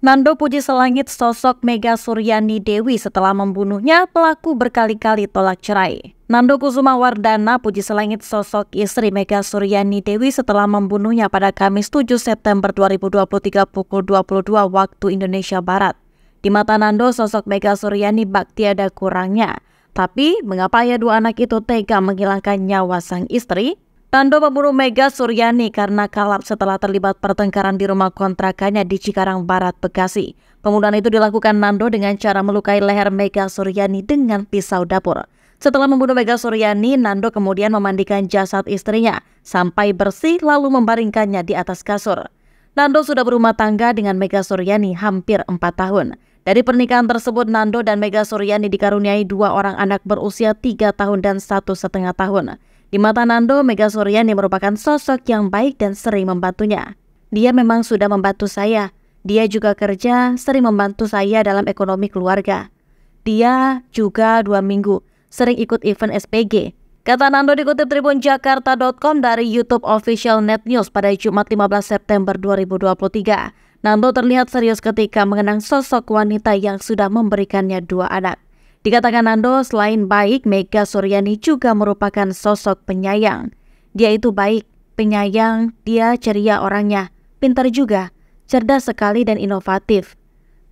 Nando puji selangit sosok Mega Suryani Dewi setelah membunuhnya pelaku berkali-kali tolak cerai. Nando Kusuma Wardana puji selangit sosok istri Mega Suryani Dewi setelah membunuhnya pada Kamis 7 September 2023 pukul 22 waktu Indonesia Barat. Di mata Nando, sosok Mega Suryani bakti ada kurangnya. Tapi, mengapa ya dua anak itu tega menghilangkan nyawa sang istri? Tando membunuh Mega Suryani karena kalap setelah terlibat pertengkaran di rumah kontrakannya di Cikarang Barat, Bekasi. Pembunuhan itu dilakukan Nando dengan cara melukai leher Mega Suryani dengan pisau dapur. Setelah membunuh Mega Suryani, Nando kemudian memandikan jasad istrinya sampai bersih lalu membaringkannya di atas kasur. Nando sudah berumah tangga dengan Mega Suryani hampir 4 tahun. Dari pernikahan tersebut, Nando dan Mega Suryani dikaruniai dua orang anak berusia tiga tahun dan satu setengah tahun. Di mata Nando, Mega Suryani merupakan sosok yang baik dan sering membantunya. Dia memang sudah membantu saya. Dia juga kerja, sering membantu saya dalam ekonomi keluarga. Dia juga dua minggu, sering ikut event SPG. Kata Nando dikutip Jakarta.com dari YouTube Official Net News pada Jumat 15 September 2023. Nando terlihat serius ketika mengenang sosok wanita yang sudah memberikannya dua anak. Dikatakan Nando, selain baik, Mega Suryani juga merupakan sosok penyayang. Dia itu baik, penyayang, dia ceria orangnya, pintar juga, cerdas sekali dan inovatif.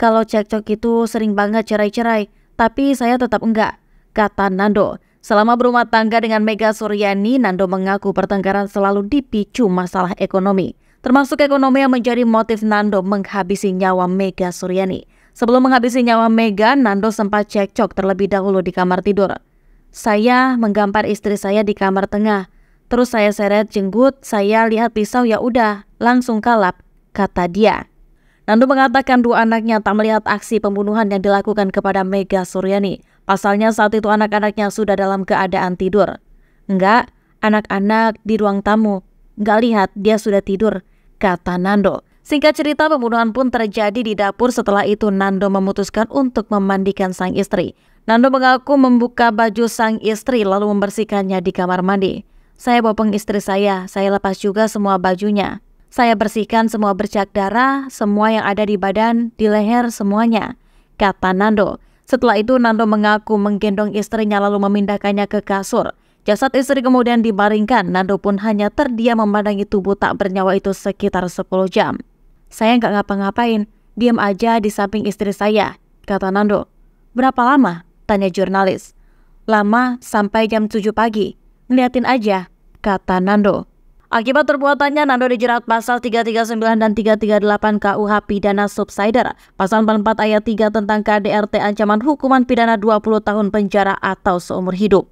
Kalau cekcok itu sering banget cerai-cerai, tapi saya tetap enggak, kata Nando. Selama berumah tangga dengan Mega Suryani, Nando mengaku pertengkaran selalu dipicu masalah ekonomi. Termasuk ekonomi yang menjadi motif Nando menghabisi nyawa Mega Suryani. Sebelum menghabisi nyawa Mega, Nando sempat cekcok terlebih dahulu di kamar tidur. Saya menggampar istri saya di kamar tengah. Terus saya seret jenggut, saya lihat pisau ya udah, langsung kalap, kata dia. Nando mengatakan dua anaknya tak melihat aksi pembunuhan yang dilakukan kepada Mega Suryani. Pasalnya saat itu anak-anaknya sudah dalam keadaan tidur. Enggak, anak-anak di ruang tamu. Enggak lihat, dia sudah tidur, kata Nando. Singkat cerita, pembunuhan pun terjadi di dapur setelah itu Nando memutuskan untuk memandikan sang istri. Nando mengaku membuka baju sang istri lalu membersihkannya di kamar mandi. Saya bopeng istri saya, saya lepas juga semua bajunya. Saya bersihkan semua bercak darah, semua yang ada di badan, di leher, semuanya, kata Nando. Setelah itu Nando mengaku menggendong istrinya lalu memindahkannya ke kasur. Jasad istri kemudian dibaringkan, Nando pun hanya terdiam memandangi tubuh tak bernyawa itu sekitar 10 jam. Saya nggak ngapa-ngapain, diam aja di samping istri saya, kata Nando. Berapa lama? Tanya jurnalis. Lama sampai jam 7 pagi. Ngeliatin aja, kata Nando. Akibat perbuatannya, Nando dijerat pasal 339 dan 338 KUH pidana subsider, pasal 44 ayat 3 tentang KDRT ancaman hukuman pidana 20 tahun penjara atau seumur hidup.